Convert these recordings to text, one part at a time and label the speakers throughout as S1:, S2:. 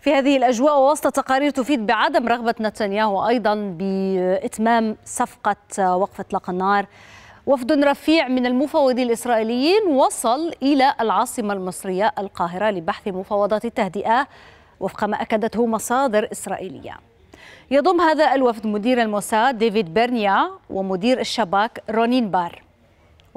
S1: في هذه الأجواء ووسط تقارير تفيد بعدم رغبة نتنياهو أيضا بإتمام صفقة وقف إطلاق النار وفد رفيع من المفوضين الإسرائيليين وصل إلى العاصمة المصرية القاهرة لبحث مفاوضات التهدئة وفق ما أكدته مصادر إسرائيلية يضم هذا الوفد مدير الموساد ديفيد بيرنيا ومدير الشباك رونين بار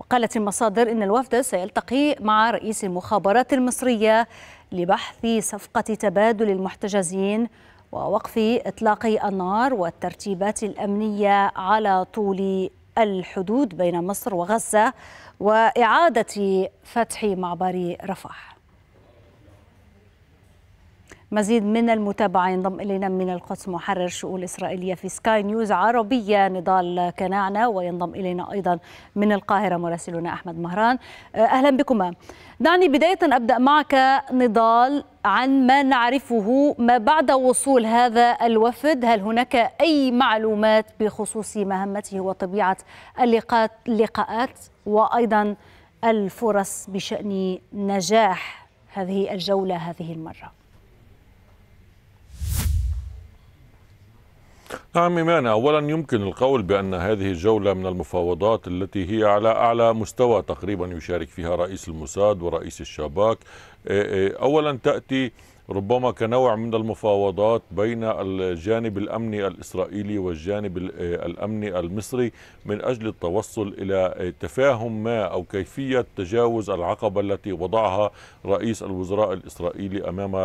S1: وقالت المصادر إن الوفد سيلتقي مع رئيس المخابرات المصرية لبحث صفقة تبادل المحتجزين ووقف إطلاق النار والترتيبات الأمنية على طول الحدود بين مصر وغزة وإعادة فتح معبر رفح مزيد من المتابعة ينضم إلينا من القدس محرر شؤون إسرائيلية في سكاي نيوز عربية نضال كناعنا وينضم إلينا أيضا من القاهرة مراسلنا أحمد مهران آه، أهلا بكما دعني بداية أبدأ معك نضال عن ما نعرفه ما بعد وصول هذا الوفد هل هناك أي معلومات بخصوص مهمته وطبيعة اللقاءات وأيضا الفرص بشأن نجاح هذه الجولة هذه المرة
S2: نعم إيمان أولا يمكن القول بأن هذه الجولة من المفاوضات التي هي على أعلى مستوى تقريبا يشارك فيها رئيس الموساد ورئيس الشباك إيه، إيه، أولا تأتي ربما كنوع من المفاوضات بين الجانب الامني الاسرائيلي والجانب إيه، الامني المصري من اجل التوصل الى تفاهم ما او كيفيه تجاوز العقبه التي وضعها رئيس الوزراء الاسرائيلي امام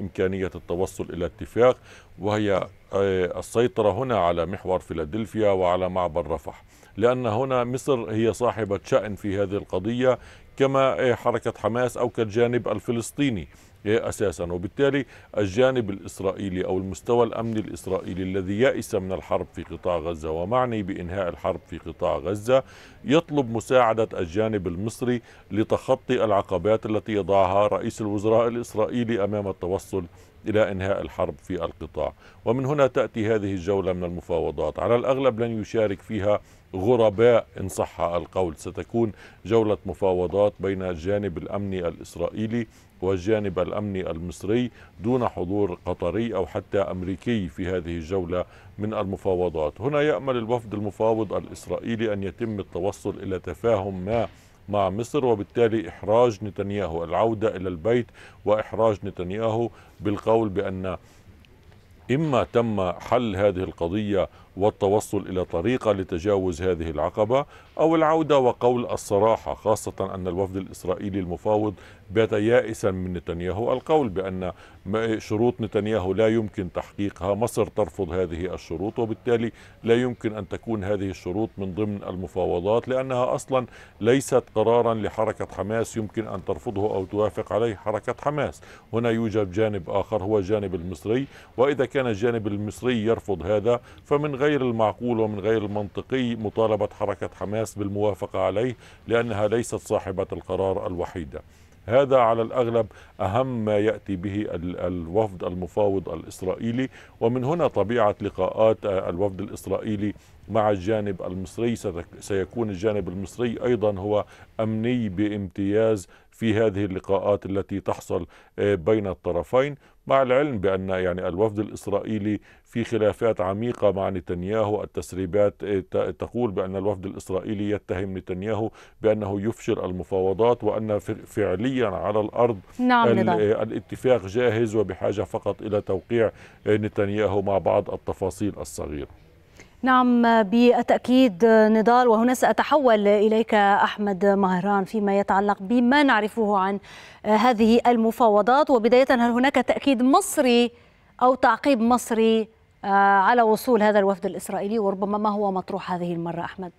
S2: امكانيه التوصل الى اتفاق وهي السيطرة هنا على محور فيلادلفيا وعلى معبر رفح لأن هنا مصر هي صاحبة شأن في هذه القضية كما حركة حماس أو كالجانب الفلسطيني اساسا وبالتالي الجانب الاسرائيلي او المستوى الامني الاسرائيلي الذي يائس من الحرب في قطاع غزه ومعني بانهاء الحرب في قطاع غزه يطلب مساعده الجانب المصري لتخطي العقبات التي يضعها رئيس الوزراء الاسرائيلي امام التوصل إلى إنهاء الحرب في القطاع ومن هنا تأتي هذه الجولة من المفاوضات على الأغلب لن يشارك فيها غرباء إن صح القول ستكون جولة مفاوضات بين الجانب الأمني الإسرائيلي والجانب الأمني المصري دون حضور قطري أو حتى أمريكي في هذه الجولة من المفاوضات هنا يأمل الوفد المفاوض الإسرائيلي أن يتم التوصل إلى تفاهم ما مع مصر وبالتالي إحراج نتنياهو العودة إلى البيت وإحراج نتنياهو بالقول بأن إما تم حل هذه القضية والتوصل إلى طريقة لتجاوز هذه العقبة أو العودة وقول الصراحة خاصة أن الوفد الإسرائيلي المفاوض بات يائسا من نتنياهو القول بأن شروط نتنياهو لا يمكن تحقيقها مصر ترفض هذه الشروط وبالتالي لا يمكن أن تكون هذه الشروط من ضمن المفاوضات لأنها أصلا ليست قرارا لحركة حماس يمكن أن ترفضه أو توافق عليه حركة حماس هنا يوجد جانب آخر هو الجانب المصري وإذا كان الجانب المصري يرفض هذا فمن غير المعقول ومن غير المنطقي مطالبة حركة حماس بالموافقة عليه لأنها ليست صاحبة القرار الوحيدة هذا على الأغلب أهم ما يأتي به الوفد المفاوض الإسرائيلي ومن هنا طبيعة لقاءات آه، الوفد الإسرائيلي مع الجانب المصري سيكون الجانب المصري أيضا هو أمني بامتياز في هذه اللقاءات التي تحصل آه، بين الطرفين مع العلم بأن يعني الوفد الإسرائيلي في خلافات عميقة مع نتنياهو التسريبات آه، تقول بأن الوفد الإسرائيلي يتهم نتنياهو بأنه يفشل المفاوضات وأن فعليا على الأرض نعم آه، الاتفاق جاهز وبحاجة فقط إلى توقيع آه، نتنياهو مع بعض التفاصيل الصغيرة
S1: نعم بالتأكيد نضال وهنا سأتحول إليك أحمد مهران فيما يتعلق بما نعرفه عن هذه المفاوضات وبداية هل هناك تأكيد مصري أو تعقيب مصري على وصول هذا الوفد الإسرائيلي وربما ما هو مطروح هذه المرة أحمد؟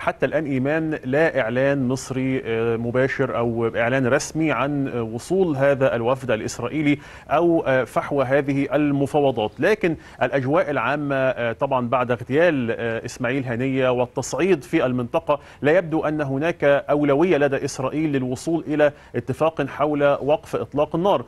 S3: حتى الآن إيمان لا إعلان مصري آه، مباشر أو إعلان رسمي عن آه، وصول هذا الوفد الإسرائيلي أو آه، فحوى هذه المفاوضات لكن الأجواء العامة طبعا بعد اغتيال إسماعيل هنية والتصعيد في المنطقة لا يبدو أن هناك أولوية لدى إسرائيل للوصول إلى اتفاق حول وقف إطلاق النار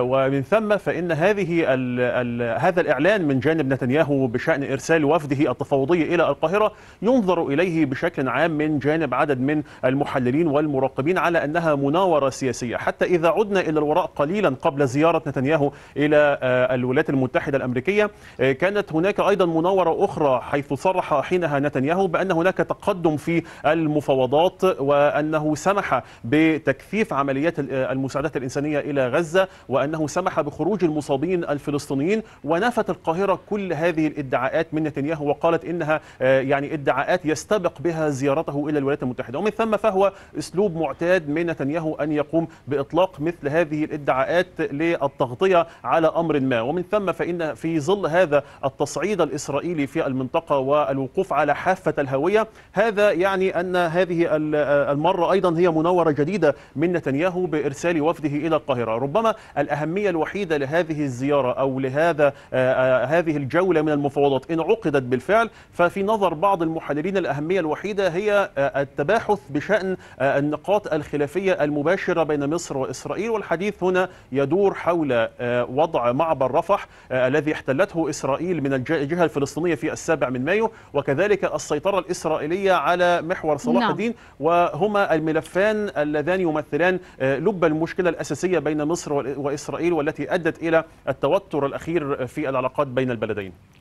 S3: ومن ثم فإن هذه الـ الـ هذا الإعلان من جانب نتنياهو بشأن إرسال وفده التفاوضي إلى القاهرة ينظر إليه بشكل بشكل عام من جانب عدد من المحللين والمراقبين على أنها مناورة سياسية حتى إذا عدنا إلى الوراء قليلا قبل زيارة نتنياهو إلى آه، الولايات المتحدة الأمريكية آه، كانت هناك أيضا مناورة أخرى حيث صرح حينها نتنياهو بأن هناك تقدم في المفاوضات وأنه سمح بتكثيف عمليات آه، المساعدات الإنسانية إلى غزة وأنه سمح بخروج المصابين الفلسطينيين ونفت القاهرة كل هذه الادعاءات من نتنياهو وقالت إنها يعني ادعاءات يستبق بها زيارته إلى الولايات المتحدة ومن ثم فهو أسلوب معتاد من نتنياهو أن يقوم بإطلاق مثل هذه الادعاءات للتغطية على أمر ما ومن ثم فإن في ظل هذا التصعيد الإسرائيلي في المنطقة والوقوف على حافة الهوية هذا يعني أن هذه المرة أيضا هي مناورة جديدة من نتنياهو بإرسال وفده إلى القاهرة ربما الأهمية الوحيدة لهذه الزيارة أو لهذا آه، آه، هذه الجولة من المفاوضات إن عقدت بالفعل ففي نظر بعض المحللين الأهمية الوحيدة الجديدة هي آه، التباحث بشأن آه، النقاط الخلافية المباشرة بين مصر وإسرائيل والحديث هنا يدور حول آه، وضع معبر رفح الذي احتلته إسرائيل من الجهة الفلسطينية في السابع من مايو وكذلك السيطرة الإسرائيلية على محور صلاح نعم. الدين وهما الملفان اللذان يمثلان لب المشكلة الأساسية بين مصر وإسرائيل والتي أدت إلى التوتر الأخير في العلاقات بين البلدين